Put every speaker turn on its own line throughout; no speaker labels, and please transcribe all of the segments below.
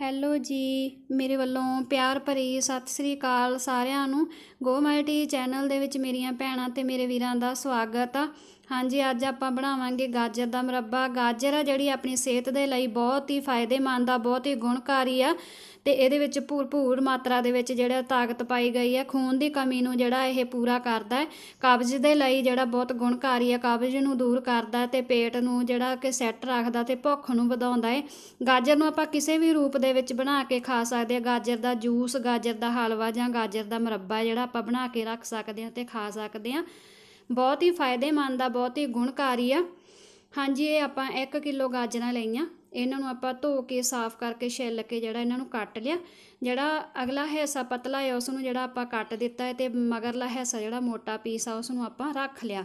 hello ਜੀ ਮੇਰੇ ਵੱਲੋਂ ਪਿਆਰ ਭਰੀ ਸਤਿ ਸ੍ਰੀ ਅਕਾਲ ਸਾਰਿਆਂ ਨੂੰ ਗੋ ਚੈਨਲ ਦੇ ਵਿੱਚ ਮੇਰੀਆਂ ਭੈਣਾਂ ਤੇ ਮੇਰੇ ਵੀਰਾਂ ਦਾ ਸਵਾਗਤ ਆ ਹਾਂਜੀ ਅੱਜ ਆਪਾਂ ਬਣਾਵਾਂਗੇ ਗਾਜਰ ਦਾ ਮਰੱਬਾ ਗਾਜਰ ਆ ਜਿਹੜੀ ਆਪਣੀ ਸਿਹਤ ਦੇ ਲਈ ਬਹੁਤ ਹੀ ਫਾਇਦੇਮੰਦ ਆ ਬਹੁਤ ਹੀ ਗੁਣਕਾਰੀ ਆ ਤੇ ਇਹਦੇ ਵਿੱਚ ਭਰਪੂਰ ਮਾਤਰਾ ਦੇ ਵਿੱਚ ਜਿਹੜਾ ਤਾਕਤ ਪਾਈ ਗਈ ਹੈ ਖੂਨ ਦੀ ਕਮੀ ਨੂੰ ਜਿਹੜਾ ਇਹ ਪੂਰਾ ਕਰਦਾ ਹੈ ਕਬਜ਼ ਦੇ ਲਈ ਜਿਹੜਾ ਬਹੁਤ ਗੁਣਕਾਰੀ ਹੈ ਕਬਜ਼ ਨੂੰ ਦੂਰ ਕਰਦਾ ਤੇ ਪੇਟ ਨੂੰ ਜਿਹੜਾ ਕਿ ਸੈੱਟ ਰੱਖਦਾ ਤੇ ਭੁੱਖ ਨੂੰ ਵਧਾਉਂਦਾ ਹੈ ਗਾਜਰ ਨੂੰ ਆਪਾਂ ਕਿਸੇ ਵੀ ਰੂਪ ਦੇ ਵਿੱਚ ਬਣਾ ਕੇ ਖਾ ਸਕਦੇ ਆ ਗਾਜਰ ਦਾ ਜੂਸ ਗਾਜਰ ਦਾ ਹਲਵਾ ਜਾਂ ਗਾਜਰ ਦਾ ਮਰੱਬਾ ਜਿਹੜਾ ਆਪਾਂ ਬਣਾ ਕੇ ਰੱਖ ਸਕਦੇ ਆ ਤੇ ਖਾ ਸਕਦੇ ਆ ਬਹੁਤ ਹੀ ਫਾਇਦੇਮੰਦ ਆ ਬਹੁਤ ਹੀ ਗੁਣਕਾਰੀ ਆ ਹਾਂਜੀ ਇਹ ਆਪਾਂ 1 ਕਿਲੋ ਗਾਜਰਾਂ ਲਈਆਂ ਇਹਨਾਂ ਨੂੰ ਆਪਾਂ ਧੋ ਕੇ ਸਾਫ਼ ਕਰਕੇ ਛਿੱਲ ਕੇ ਜਿਹੜਾ ਇਹਨਾਂ ਨੂੰ ਕੱਟ ਲਿਆ ਜਿਹੜਾ ਅਗਲਾ ਹਿੱਸਾ ਪਤਲਾ ਹੈ ਉਸ ਨੂੰ ਜਿਹੜਾ ਆਪਾਂ ਕੱਟ ਦਿੱਤਾ ਹੈ ਤੇ ਮਗਰਲਾ ਹਿੱਸਾ ਜਿਹੜਾ ਮੋਟਾ ਪੀਸ ਆ ਉਸ ਨੂੰ ਆਪਾਂ ਰੱਖ ਲਿਆ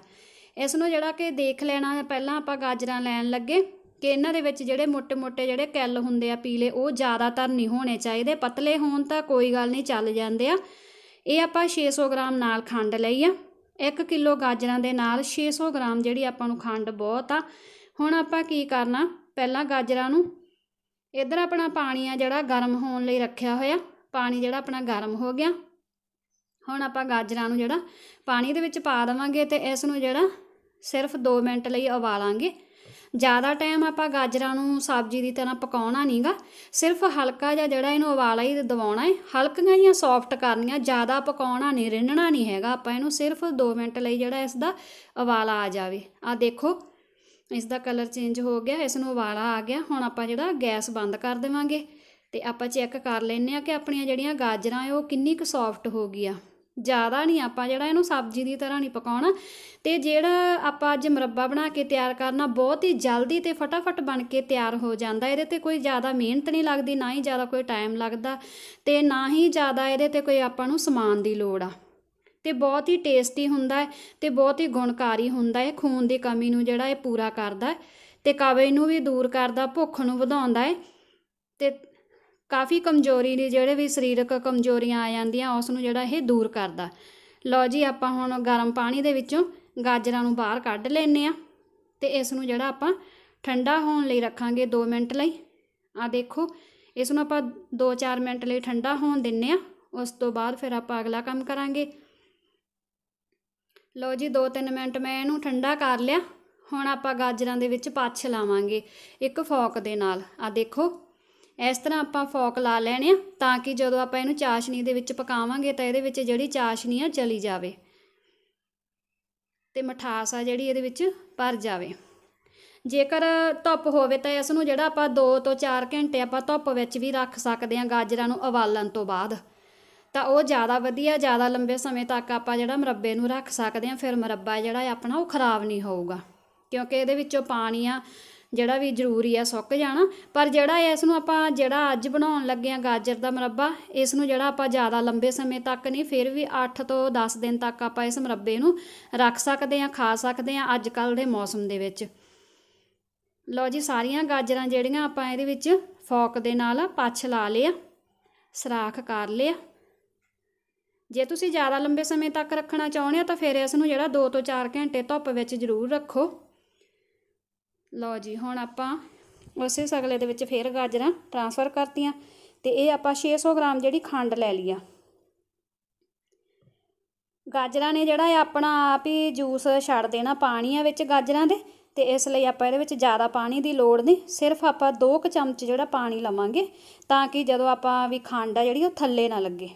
ਇਸ ਨੂੰ ਜਿਹੜਾ ਕਿ ਦੇਖ ਲੈਣਾ ਹੈ ਪਹਿਲਾਂ ਆਪਾਂ ਗਾਜਰਾਂ ਲੈਣ ਲੱਗੇ ਕਿ ਇਹਨਾਂ ਦੇ ਵਿੱਚ ਜਿਹੜੇ ਮੋਟੇ-ਮੋਟੇ ਜਿਹੜੇ ਕੈਲ ਹੁੰਦੇ ਆ ਪੀਲੇ ਉਹ ਜ਼ਿਆਦਾਤਰ ਨਹੀਂ ਹੋਣੇ ਚਾਹੀਦੇ ਪਤਲੇ ਹੋਣ ਤਾਂ ਕੋਈ ਗੱਲ ਨਹੀਂ ਚੱਲ ਜਾਂਦੇ ਆ ਇਹ ਆਪਾਂ 600 ਗ੍ਰਾਮ ਨਾਲ ਖੰਡ ਲਈ ਆ 1 ਕਿਲੋ ਗਾਜਰਾਂ ਦੇ ਨਾਲ 600 ਗ੍ਰਾਮ ਜਿਹੜੀ ਆਪਾਂ ਨੂੰ ਖੰਡ ਬਹੁਤ ਆ ਹੁਣ ਆਪਾਂ ਕੀ ਕਰਨਾ ਪਹਿਲਾਂ ਗਾਜਰਾਂ ਨੂੰ ਇਧਰ ਆਪਣਾ ਪਾਣੀ ਆ ਜਿਹੜਾ ਗਰਮ ਹੋਣ ਲਈ ਰੱਖਿਆ ਹੋਇਆ ਪਾਣੀ ਜਿਹੜਾ ਆਪਣਾ ਗਰਮ ਹੋ ਗਿਆ ਹੁਣ ਆਪਾਂ ਗਾਜਰਾਂ ਨੂੰ ਜਿਹੜਾ ਪਾਣੀ ਦੇ ਵਿੱਚ ਪਾ ਦੇਵਾਂਗੇ ਤੇ ਇਸ ਨੂੰ ਜਿਹੜਾ ਸਿਰਫ 2 ਮਿੰਟ ਲਈ ਉਬਾਲਾਂਗੇ ਜ਼ਿਆਦਾ ਟਾਈਮ ਆਪਾਂ ਗਾਜਰਾਂ ਨੂੰ ਸਬਜ਼ੀ ਦੀ ਤਰ੍ਹਾਂ ਪਕਾਉਣਾ ਨਹੀਂਗਾ ਸਿਰਫ ਹਲਕਾ ਜਿਹਾ ਜਿਹੜਾ ਇਹਨੂੰ ਉਬਾਲਾ ਹੀ ਦਵਾਉਣਾ ਹੈ ਹਲਕੀਆਂ ਜਾਂ ਸੌਫਟ ਕਰਨੀਆਂ ਜ਼ਿਆਦਾ ਪਕਾਉਣਾ ਨਹੀਂ ਰਿੰਨਣਾ ਨਹੀਂ ਹੈਗਾ ਆਪਾਂ ਇਹਨੂੰ ਸਿਰਫ 2 ਮਿੰਟ ਲਈ ਜਿਹੜਾ ਇਸ ਦਾ ਉਬਾਲਾ ਆ ਜਾਵੇ ਆ ਦੇਖੋ ਇਸ ਦਾ ਕਲਰ ਚੇਂਜ ਹੋ ਗਿਆ ਇਸ ਨੂੰ ਉਬਾਲਾ ਆ ਗਿਆ ਹੁਣ ਆਪਾਂ ਜਿਹੜਾ ਗੈਸ ਬੰਦ ਕਰ ਦੇਵਾਂਗੇ ਤੇ ਆਪਾਂ ਚੈੱਕ ਕਰ ਲੈਨੇ ਆ ਕਿ ਆਪਣੀਆਂ ਜਿਹੜੀਆਂ ਗਾਜਰਾਂ ਉਹ ਕਿੰਨੀ ਕੁ ਸੌਫਟ ਹੋ ਗਈਆਂ ਜ਼ਿਆਦਾ ਨਹੀਂ ਆਪਾਂ ਜਿਹੜਾ ਇਹਨੂੰ ਸਬਜ਼ੀ ਦੀ ਤਰ੍ਹਾਂ ਨਹੀਂ ਪਕਾਉਣਾ ਤੇ ਜਿਹੜਾ ਆਪਾਂ ਅੱਜ ਮਰੱਬਾ ਬਣਾ ਕੇ ਤਿਆਰ ਕਰਨਾ ਬਹੁਤ ਹੀ ਜਲਦੀ ਤੇ ਫਟਾਫਟ ਬਣ ਕੇ ਤਿਆਰ ਹੋ ਜਾਂਦਾ ਇਹਦੇ ਤੇ ਕੋਈ ਜ਼ਿਆਦਾ ਮਿਹਨਤ ਨਹੀਂ ਲੱਗਦੀ ਨਾ ਹੀ ਜ਼ਿਆਦਾ ਕੋਈ ਟਾਈਮ ਲੱਗਦਾ ਤੇ ਨਾ ਹੀ ਜ਼ਿਆਦਾ ਇਹਦੇ ਤੇ ਕੋਈ ਆਪਾਂ ਨੂੰ ਸਮਾਨ ਦੀ ਲੋੜ ਆ ਤੇ ਬਹੁਤ ਹੀ ਟੇਸਟੀ ਹੁੰਦਾ ਹੈ ਤੇ ਬਹੁਤ ਹੀ ਗੁਣਕਾਰੀ ਹੁੰਦਾ ਹੈ ਖੂਨ ਦੀ ਕਮੀ ਨੂੰ ਜਿਹੜਾ ਇਹ ਪੂਰਾ ਕਰਦਾ ਤੇ ਕਾਬੇ ਨੂੰ ਵੀ ਦੂਰ ਕਰਦਾ ਭੁੱਖ ਨੂੰ ਵਧਾਉਂਦਾ ਹੈ ਤੇ ਕਾਫੀ ਕਮਜ਼ੋਰੀ ਨੇ ਜਿਹੜੇ ਵੀ ਸਰੀਰਕ ਕਮਜ਼ੋਰੀਆਂ ਆ ਜਾਂਦੀਆਂ ਉਸ ਨੂੰ ਜਿਹੜਾ ਇਹ ਦੂਰ ਕਰਦਾ ਲਓ ਜੀ ਆਪਾਂ ਹੁਣ ਗਰਮ ਪਾਣੀ ਦੇ ਵਿੱਚੋਂ ਗਾਜਰਾਂ ਨੂੰ ਬਾਹਰ ਕੱਢ ਲੈਨੇ ਆ ਤੇ ਇਸ ਨੂੰ ਜਿਹੜਾ ਆਪਾਂ ਠੰਡਾ ਹੋਣ ਲਈ ਰੱਖਾਂਗੇ 2 ਮਿੰਟ ਲਈ ਆ ਦੇਖੋ ਇਸ ਨੂੰ ਆਪਾਂ 2-4 ਮਿੰਟ ਲਈ ਠੰਡਾ ਹੋਣ ਦਿੰਨੇ ਆ ਉਸ ਤੋਂ ਬਾਅਦ ਫਿਰ ਆਪਾਂ ਅਗਲਾ ਕੰਮ ਕਰਾਂਗੇ ਲਓ ਜੀ 2-3 ਮਿੰਟ ਮੈਂ ਇਹਨੂੰ ਠੰਡਾ ਕਰ ਲਿਆ ਹੁਣ ਆਪਾਂ ਗਾਜਰਾਂ ਦੇ ਵਿੱਚ ਪਾਛ ਲਾਵਾਂਗੇ ਇੱਕ ਫੋਕ ਦੇ ਨਾਲ ਆ ਦੇਖੋ ਇਸ ਤਰ੍ਹਾਂ ਆਪਾਂ ਫੋਕ ਲਾ ਲੈਣੇ ਆ ਤਾਂ ਕਿ ਜਦੋਂ ਆਪਾਂ ਇਹਨੂੰ ਚਾਸ਼ਨੀ ਦੇ ਵਿੱਚ ਪਕਾਵਾਂਗੇ ਤਾਂ ਇਹਦੇ ਵਿੱਚ ਜਿਹੜੀ ਚਾਸ਼ਨੀ ਆ ਚਲੀ ਜਾਵੇ ਤੇ ਮਠਾਸ ਆ ਜਿਹੜੀ ਇਹਦੇ ਵਿੱਚ ਭਰ ਜਾਵੇ ਜੇਕਰ ਧੁੱਪ ਹੋਵੇ ਤਾਂ ਇਸ ਨੂੰ ਜਿਹੜਾ ਆਪਾਂ 2 ਤੋਂ 4 ਘੰਟੇ ਆਪਾਂ ਧੁੱਪ ਵਿੱਚ ਵੀ ਰੱਖ ਸਕਦੇ ਹਾਂ ਗਾਜਰਾਂ ਨੂੰ ਉਬਾਲਣ ਤੋਂ ਬਾਅਦ ਤਾਂ ਉਹ ਜ਼ਿਆਦਾ ਵਧੀਆ ਜ਼ਿਆਦਾ ਲੰਬੇ ਸਮੇਂ ਤੱਕ ਆਪਾਂ ਜਿਹੜਾ ਮਰੱਬੇ ਨੂੰ ਰੱਖ ਸਕਦੇ ਹਾਂ ਫਿਰ ਮਰੱਬਾ ਜਿਹੜਾ ਆਪਣਾ ਉਹ ਖਰਾਬ ਨਹੀਂ ਹੋਊਗਾ ਕਿਉਂਕਿ ਇਹਦੇ ਵਿੱਚੋਂ ਪਾਣੀ ਆ ਜਿਹੜਾ ਵੀ ਜ਼ਰੂਰੀ ਆ ਸੁੱਕ ਜਾਣਾ ਪਰ ਜਿਹੜਾ ਇਸ ਨੂੰ ਆਪਾਂ ਜਿਹੜਾ ਅੱਜ ਬਣਾਉਣ ਲੱਗੇ ਆ ਗਾਜਰ ਦਾ ਮਰੱਬਾ ਇਸ ਨੂੰ ਜਿਹੜਾ ਆਪਾਂ ਜ਼ਿਆਦਾ ਲੰਬੇ ਸਮੇਂ ਤੱਕ ਨਹੀਂ ਫਿਰ ਵੀ 8 ਤੋਂ 10 ਦਿਨ ਤੱਕ ਆਪਾਂ ਇਸ ਮਰੱਬੇ ਨੂੰ ਰੱਖ ਸਕਦੇ ਆ ਖਾ ਸਕਦੇ ਆ ਅੱਜ ਕੱਲ ਦੇ ਮੌਸਮ ਦੇ ਵਿੱਚ ਲਓ ਜੀ ਸਾਰੀਆਂ ਗਾਜਰਾਂ ਜਿਹੜੀਆਂ ਆਪਾਂ ਇਹਦੇ ਵਿੱਚ ਫੋਕ ਦੇ ਨਾਲ ਪੱਛ ਲਾ ਲਿਆ ਸਰਾਖ ਕਰ ਲਿਆ ਜੇ ਤੁਸੀਂ ਜ਼ਿਆਦਾ ਲੰਬੇ ਸਮੇਂ ਤੱਕ ਰੱਖਣਾ ਚਾਹੁੰਦੇ ਆ ਤਾਂ ਫਿਰ ਇਸ ਨੂੰ ਜਿਹੜਾ 2 ਤੋਂ 4 ਘੰਟੇ ਧੁੱਪ ਵਿੱਚ ਜ਼ਰੂਰ ਰੱਖੋ ਲਓ ਜੀ ਹੁਣ ਆਪਾਂ ਉਸੇ ਸਗਲੇ ਦੇ ਵਿੱਚ ਫੇਰ ਗਾਜਰਾਂ ਟ੍ਰਾਂਸਫਰ ਕਰਤੀਆਂ ਤੇ ਇਹ ਆਪਾਂ 600 ਗ੍ਰਾਮ ਜਿਹੜੀ ਖੰਡ ਲੈ ਲਈ ਆ ਗਾਜਰਾਂ ਨੇ ਜਿਹੜਾ ਇਹ ਆਪਣਾ ਆਪ ਹੀ ਜੂਸ ਛੱਡ ਦੇਣਾ ਪਾਣੀ ਆ ਵਿੱਚ ਗਾਜਰਾਂ ਦੇ ਤੇ ਇਸ ਲਈ ਆਪਾਂ ਇਹਦੇ ਵਿੱਚ ਜ਼ਿਆਦਾ ਪਾਣੀ ਦੀ ਲੋੜ ਨਹੀਂ ਸਿਰਫ ਆਪਾਂ 2 ਚਮਚ ਜਿਹੜਾ ਪਾਣੀ ਲਵਾਂਗੇ ਤਾਂ ਕਿ ਜਦੋਂ ਆਪਾਂ ਵੀ ਖੰਡ ਆ ਜਿਹੜੀ ਉਹ ਥੱਲੇ ਨਾ ਲੱਗੇ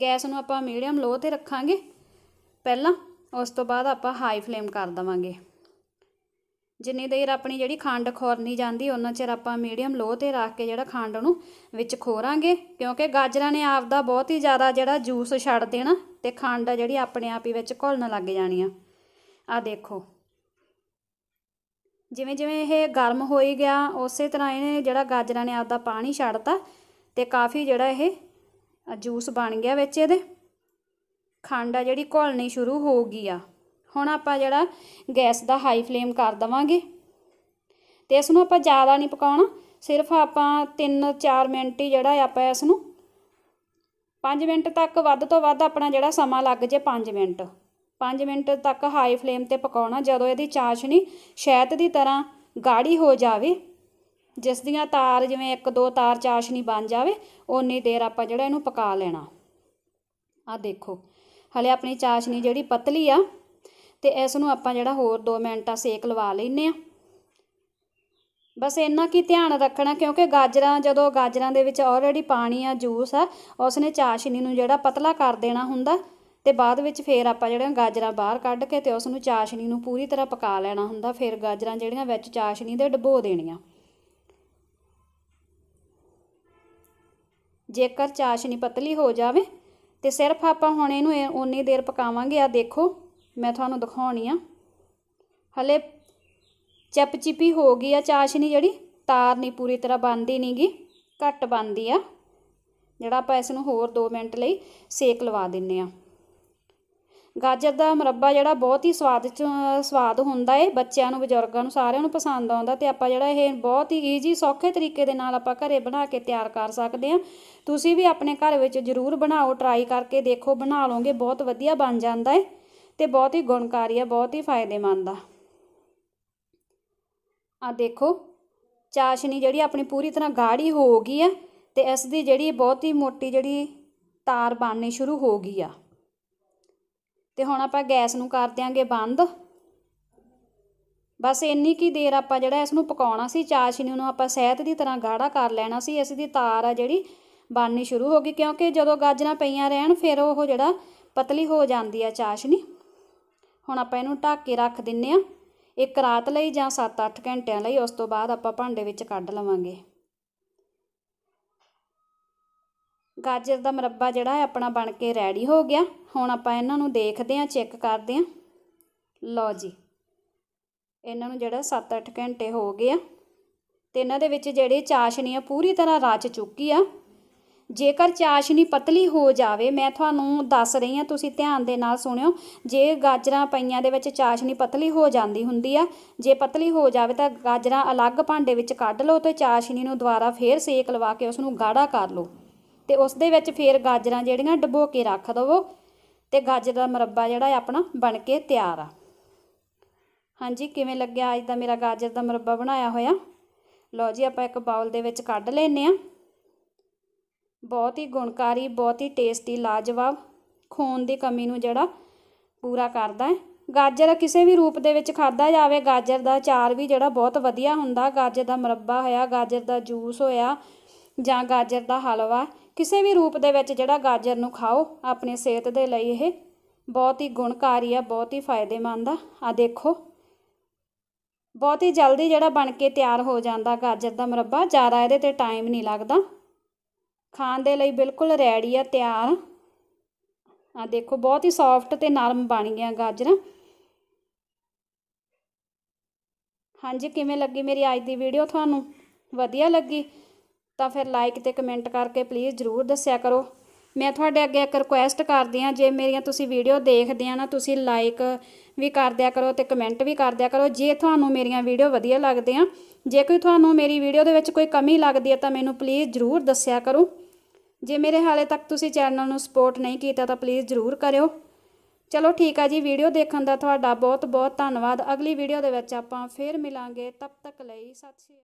ਗੈਸ ਨੂੰ ਆਪਾਂ ਮੀਡੀਅਮ ਲੋ ਤੇ ਰੱਖਾਂਗੇ ਪਹਿਲਾਂ ਉਸ ਤੋਂ ਬਾਅਦ ਆਪਾਂ ਹਾਈ ਫਲੇਮ ਕਰ ਦਵਾਂਗੇ ਜਿੰਨੀ ਦੇਰ ਆਪਣੀ ਜਿਹੜੀ ਖੰਡ ਖੋਰਨੀ ਜਾਂਦੀ ਉਹਨਾਂ ਚਿਰ ਆਪਾਂ ਮੀਡੀਅਮ ਲੋ ਤੇ ਰੱਖ ਕੇ ਜਿਹੜਾ ਖੰਡ ਨੂੰ ਵਿੱਚ ਖੋਰਾਂਗੇ ਕਿਉਂਕਿ ਗਾਜਰਾਂ ਨੇ ਆਪ ਦਾ ਬਹੁਤ ਹੀ ਜ਼ਿਆਦਾ ਜਿਹੜਾ ਜੂਸ ਛੱਡ ਦੇਣਾ ਤੇ ਖੰਡ ਜਿਹੜੀ ਆਪਣੇ ਆਪ ਹੀ ਵਿੱਚ ਘੁਲਣ ਲੱਗ ਜਾਣੀ ਆ ਆ ਦੇਖੋ ਜਿਵੇਂ ਜਿਵੇਂ ਇਹ ਗਰਮ ਹੋਈ ਗਿਆ ਉਸੇ ਤਰ੍ਹਾਂ ਇਹਨੇ ਜਿਹੜਾ ਗਾਜਰਾਂ ਨੇ ਆਪ ਦਾ ਪਾਣੀ ਛੱਡਤਾ ਤੇ ਕਾਫੀ ਜਿਹੜਾ ਇਹ ਜੂਸ ਬਣ ਗਿਆ ਵਿੱਚ ਇਹਦੇ ਖੰਡ ਆ ਜਿਹੜੀ ਘੁਲਣੀ ਸ਼ੁਰੂ ਹੋ ਗਈ ਆ ਹੁਣ ਆਪਾਂ ਜਿਹੜਾ ਗੈਸ ਦਾ ਹਾਈ ਫਲੇਮ ਕਰ ਦਵਾਂਗੇ ਤੇ ਇਸ ਨੂੰ ਆਪਾਂ ਜ਼ਿਆਦਾ ਨਹੀਂ ਪਕਾਉਣਾ ਸਿਰਫ ਆਪਾਂ 3-4 ਮਿੰਟ ਹੀ ਜਿਹੜਾ ਆਪਾਂ ਇਸ ਨੂੰ 5 ਮਿੰਟ ਤੱਕ ਵੱਧ ਤੋਂ ਵੱਧ ਆਪਣਾ ਜਿਹੜਾ ਸਮਾਂ ਲੱਗ ਜੇ 5 ਮਿੰਟ 5 ਮਿੰਟ ਤੱਕ ਹਾਈ ਫਲੇਮ ਤੇ ਪਕਾਉਣਾ ਜਦੋਂ ਇਹਦੀ ਚਾਸ਼ਨੀ ਸ਼ਹਿਤ ਦੀ ਤਰ੍ਹਾਂ ਗਾੜੀ ਹੋ ਜਾਵੇ ਜਿਸ ਦੀਆਂ ਤਾਰ ਜਿਵੇਂ ਇੱਕ ਦੋ ਤਾਰ ਚਾਸ਼ਨੀ ਬਣ ਜਾਵੇ ਓਨੀ ਦੇਰ ਆਪਾਂ ਜਿਹੜਾ ਇਹਨੂੰ ਪਕਾ ਲੈਣਾ ਆ ਦੇਖੋ ਹਲੇ ਆਪਣੀ ਚਾਸ਼ਨੀ ਜਿਹੜੀ ਪਤਲੀ ਆ ਤੇ ਇਸ ਨੂੰ ਆਪਾਂ ਜਿਹੜਾ ਹੋਰ 2 ਮਿੰਟਾਂ ਸੇਕ ਲਵਾ ਲੈਨੇ ਆ ਬਸ ਇੰਨਾ ਕੀ ਧਿਆਨ ਰੱਖਣਾ ਕਿਉਂਕਿ ਗਾਜਰਾਂ ਜਦੋਂ ਗਾਜਰਾਂ ਦੇ ਵਿੱਚ ਆਲਰੇਡੀ ਪਾਣੀ ਆ ਜੂਸ ਆ ਉਸ ਨੇ ਚਾਸ਼ਨੀ ਨੂੰ ਜਿਹੜਾ ਪਤਲਾ ਕਰ ਦੇਣਾ ਹੁੰਦਾ ਤੇ ਬਾਅਦ ਵਿੱਚ ਫੇਰ ਆਪਾਂ ਜਿਹੜੀਆਂ ਗਾਜਰਾਂ ਬਾਹਰ ਕੱਢ ਕੇ ਤੇ ਉਸ ਨੂੰ ਚਾਸ਼ਨੀ ਨੂੰ ਪੂਰੀ ਤਰ੍ਹਾਂ ਪਕਾ ਲੈਣਾ ਹੁੰਦਾ ਫੇਰ ਗਾਜਰਾਂ ਜਿਹੜੀਆਂ ਵਿੱਚ ਚਾਸ਼ਨੀ ਦੇ ਡਬੋ ਦੇਣੀਆਂ ਜੇਕਰ ਚਾਸ਼ਨੀ ਪਤਲੀ ਹੋ ਜਾਵੇ ਤੇ ਸਿਰਫ ਆਪਾਂ ਹੁਣ ਇਹਨੂੰ ਓਨੀ ਦੇਰ ਪਕਾਵਾਂਗੇ ਆ ਦੇਖੋ ਮੈਂ ਤੁਹਾਨੂੰ ਦਿਖਾਉਣੀ ਆ ਹਲੇ ਚਪਚਿਪੀ ਹੋ ਗਈ ਆ ਚਾਸ਼ਨੀ ਜਿਹੜੀ ਤਾਰ ਨਹੀਂ ਪੂਰੀ ਤਰ੍ਹਾਂ ਬੰਦੀ ਨਹੀਂਗੀ ਘੱਟ ਬੰਦੀ ਆ ਜਿਹੜਾ ਆਪਾਂ ਇਸ ਨੂੰ ਹੋਰ 2 ਮਿੰਟ ਲਈ ਸੇਕ ਲਵਾ ਦਿੰਨੇ ਆ ਗਾਜਰ ਦਾ ਮਰੱਬਾ ਜਿਹੜਾ ਬਹੁਤ ਹੀ ਸਵਾਦ ਚ ਸਵਾਦ ਹੁੰਦਾ ਏ ਬੱਚਿਆਂ ਨੂੰ ਬਜ਼ੁਰਗਾਂ ਨੂੰ ਸਾਰਿਆਂ ਨੂੰ ਪਸੰਦ ਆਉਂਦਾ ਤੇ ਆਪਾਂ ਜਿਹੜਾ ਇਹ ਬਹੁਤ ਹੀ ਈਜੀ ਸੌਖੇ ਤਰੀਕੇ ਦੇ ਨਾਲ ਆਪਾਂ ਘਰੇ ਬਣਾ ਕੇ ਤਿਆਰ ਕਰ ਸਕਦੇ ਆ ਤੁਸੀਂ ਵੀ ਆਪਣੇ ਘਰ ਵਿੱਚ ਜ਼ਰੂਰ ਬਣਾਓ ਟਰਾਈ ਕਰਕੇ ਦੇਖੋ ਬਣਾ ਲਓਗੇ ਬਹੁਤ ਵਧੀਆ ਬਣ ਜਾਂਦਾ ਏ ਤੇ ਬਹੁਤ ਹੀ ਗੁਣਕਾਰੀ ਆ ਬਹੁਤ ਹੀ ਫਾਇਦੇਮੰਦ ਆ ਆ ਦੇਖੋ ਚਾਸ਼ਨੀ ਜਿਹੜੀ ਆਪਣੀ ਪੂਰੀ ਤਰ੍ਹਾਂ ਗਾੜੀ ਹੋ ਗਈ ਆ ਤੇ ਇਸ ਦੀ ਜਿਹੜੀ ਬਹੁਤ ਹੀ ਮੋਟੀ ਜਿਹੜੀ ਤਾਰ ਬਣਨੀ ਸ਼ੁਰੂ ਹੋ ਗਈ ਆ ਤੇ ਹੁਣ ਆਪਾਂ ਗੈਸ ਨੂੰ ਕਰ ਦਿਆਂਗੇ ਬੰਦ ਬਸ ਇੰਨੀ ਕੀ ਦੇਰ ਆਪਾਂ ਜਿਹੜਾ ਇਸ ਨੂੰ ਪਕਾਉਣਾ ਸੀ ਚਾਸ਼ਨੀ ਨੂੰ ਆਪਾਂ ਸਹਿਤ ਦੀ ਤਰ੍ਹਾਂ ਗਾੜਾ ਕਰ ਲੈਣਾ ਸੀ ਇਸ ਦੀ ਤਾਰ ਆ ਜਿਹੜੀ ਬਣਨੀ ਸ਼ੁਰੂ ਹੋ ਗਈ ਕਿਉਂਕਿ ਜਦੋਂ ਗਾਜਰਾਂ ਪਈਆਂ ਰਹਿਣ ਫਿਰ ਉਹ ਜਿਹੜਾ ਪਤਲੀ ਹੋ ਜਾਂਦੀ ਆ ਚਾਸ਼ਨੀ ਹੁਣ ਆਪਾਂ ਇਹਨੂੰ ਢੱਕ ਕੇ ਰੱਖ ਦਿੰਨੇ ਆ ਇੱਕ ਰਾਤ ਲਈ ਜਾਂ 7-8 ਘੰਟਿਆਂ ਲਈ ਉਸ ਤੋਂ ਬਾਅਦ ਆਪਾਂ ਭਾਂਡੇ ਵਿੱਚ ਕੱਢ ਲਵਾਂਗੇ ਗਾਜਰ ਦਾ ਮਰੱਬਾ ਜਿਹੜਾ ਹੈ ਆਪਣਾ ਬਣ ਕੇ ਰੈਡੀ ਹੋ ਗਿਆ ਹੁਣ ਆਪਾਂ ਇਹਨਾਂ ਨੂੰ ਦੇਖਦੇ ਆ ਚੈੱਕ ਕਰਦੇ ਆ ਲਓ ਜੀ ਇਹਨਾਂ ਨੂੰ ਜਿਹੜਾ 7-8 ਘੰਟੇ ਹੋ ਗਏ ਆ ਤੇ ਇਹਨਾਂ ਦੇ ਵਿੱਚ ਜਿਹੜੀ ਚਾਸ਼ਨੀ ਆ ਪੂਰੀ ਤਰ੍ਹਾਂ ਰਚ ਚੁੱਕੀ ਆ ਜੇਕਰ ਚਾਸ਼ਨੀ ਪਤਲੀ ਹੋ ਜਾਵੇ ਮੈਂ ਤੁਹਾਨੂੰ ਦੱਸ ਰਹੀ ਹਾਂ ਤੁਸੀਂ ਧਿਆਨ ਦੇ ਨਾਲ ਸੁਣਿਓ ਜੇ ਗਾਜਰਾਂ ਪਈਆਂ ਦੇ ਵਿੱਚ ਚਾਸ਼ਨੀ ਪਤਲੀ ਹੋ ਜਾਂਦੀ ਹੁੰਦੀ ਆ ਜੇ ਪਤਲੀ ਹੋ ਜਾਵੇ ਤਾਂ ਗਾਜਰਾਂ ਅਲੱਗ ਭਾਂਡੇ ਵਿੱਚ ਕੱਢ ਲਓ ਤੇ ਚਾਸ਼ਨੀ ਨੂੰ ਦੁਬਾਰਾ ਫੇਰ ਸੇਕ ਲਵਾ ਕੇ ਉਸ ਨੂੰ ਗਾੜਾ ਕਰ ਲਓ ਤੇ ਉਸ ਦੇ ਵਿੱਚ ਫੇਰ ਗਾਜਰਾਂ ਜਿਹੜੀਆਂ ਡਬੋ ਕੇ ਰੱਖ ਦਵੋ ਤੇ ਗਾਜਰ ਦਾ ਮਰੱਬਾ ਜਿਹੜਾ ਆਪਣਾ ਬਣ ਕੇ ਤਿਆਰ ਆ ਹਾਂਜੀ ਕਿਵੇਂ ਲੱਗਿਆ ਅੱਜ ਦਾ ਮੇਰਾ ਗਾਜਰ ਦਾ ਮਰੱਬਾ ਬਣਾਇਆ ਹੋਇਆ ਲਓ ਜੀ ਆਪਾਂ ਇੱਕ ਬਾਉਲ ਦੇ ਵਿੱਚ ਕੱਢ ਲੈਨੇ ਆ ਬਹੁਤ ਹੀ ਗੁਣਕਾਰੀ ਬਹੁਤ ਹੀ ਟੇਸਟੀ ਲਾਜਵਾਬ ਖੂਨ ਦੀ ਕਮੀ ਨੂੰ ਜਿਹੜਾ ਪੂਰਾ ਕਰਦਾ ਹੈ ਗਾਜਰ ਕਿਸੇ ਵੀ ਰੂਪ ਦੇ ਵਿੱਚ ਖਾਦਾ ਜਾਵੇ ਗਾਜਰ ਦਾ ਚਾਰ ਵੀ ਜਿਹੜਾ ਬਹੁਤ ਵਧੀਆ ਹੁੰਦਾ ਗਾਜਰ ਦਾ ਮਰੱਬਾ ਹੋਇਆ ਗਾਜਰ ਦਾ ਜੂਸ ਹੋਇਆ ਜਾਂ ਗਾਜਰ ਦਾ ਹਲਵਾ ਕਿਸੇ ਵੀ ਰੂਪ ਦੇ ਵਿੱਚ ਜਿਹੜਾ ਗਾਜਰ ਨੂੰ ਖਾਓ ਆਪਣੀ ਸਿਹਤ ਦੇ ਲਈ ਇਹ ਬਹੁਤ ਹੀ ਗੁਣਕਾਰੀ ਆ ਬਹੁਤ ਹੀ ਫਾਇਦੇਮੰਦ ਆ ਆ ਦੇਖੋ ਬਹੁਤ ਹੀ ਜਲਦੀ ਜਿਹੜਾ ਬਣ ਕੇ ਤਿਆਰ ਹੋ ਜਾਂਦਾ ਗਾਜਰ ਦਾ ਮਰੱਬਾ ਜ਼ਿਆਦਾ ਇਹਦੇ ਤੇ ਟਾਈਮ ਨਹੀਂ ਲੱਗਦਾ ਖਾਣ ਦੇ ਲਈ ਬਿਲਕੁਲ ਰੈਡੀ ਆ ਤਿਆਰ ਆ ਦੇਖੋ ਬਹੁਤ ਹੀ ਸੌਫਟ ਤੇ ਨਰਮ ਬਣ ਗਿਆ ਗਾਜਰਾਂ ਹਾਂਜੀ ਕਿਵੇਂ ਲੱਗੀ ਮੇਰੀ ਅੱਜ ਦੀ ਵੀਡੀਓ ਤੁਹਾਨੂੰ ਵਧੀਆ ਲੱਗੀ ਤਾਂ ਫਿਰ ਲਾਈਕ ਤੇ ਕਮੈਂਟ ਕਰਕੇ ਪਲੀਜ਼ ਜ਼ਰੂਰ ਦੱਸਿਆ ਕਰੋ ਮੈਂ ਤੁਹਾਡੇ ਅੱਗੇ ਇੱਕ ਰਿਕੁਐਸਟ ਕਰਦੀ ਆ ਜੇ ਮੇਰੀਆਂ ਤੁਸੀਂ ਵੀਡੀਓ ਦੇਖਦੇ ਆ ਨਾ ਤੁਸੀਂ ਲਾਈਕ ਵੀ ਕਰ ਦਿਆ ਕਰੋ ਤੇ ਕਮੈਂਟ ਵੀ ਕਰ ਦਿਆ ਕਰੋ ਜੇ ਤੁਹਾਨੂੰ ਮੇਰੀਆਂ ਵੀਡੀਓ ਵਧੀਆ ਲੱਗਦੇ ਆ ਜੇ ਕੋਈ ਤੁਹਾਨੂੰ ਮੇਰੀ ਵੀਡੀਓ ਦੇ ਵਿੱਚ ਕੋਈ ਕਮੀ ਲੱਗਦੀ ਆ ਤਾਂ ਮੈਨੂੰ ਪਲੀਜ਼ ਜ਼ਰੂਰ ਦੱਸਿਆ ਕਰੋ ਜੇ ਮੇਰੇ ਹਾਲੇ ਤੱਕ ਤੁਸੀਂ ਚੈਨਲ ਨੂੰ ਸਪੋਰਟ ਨਹੀਂ ਕੀਤਾ ਤਾਂ ਪਲੀਜ਼ ਜ਼ਰੂਰ ਕਰਿਓ ਚਲੋ ਠੀਕ ਆ ਜੀ ਵੀਡੀਓ ਦੇਖਣ ਦਾ ਤੁਹਾਡਾ ਬਹੁਤ ਬਹੁਤ ਧੰਨਵਾਦ ਅਗਲੀ ਵੀਡੀਓ ਦੇ ਵਿੱਚ ਆਪਾਂ ਫੇਰ ਮਿਲਾਂਗੇ ਤਬ ਤੱਕ ਲਈ ਸਤਿ ਸ਼੍ਰੀ ਅਕਾਲ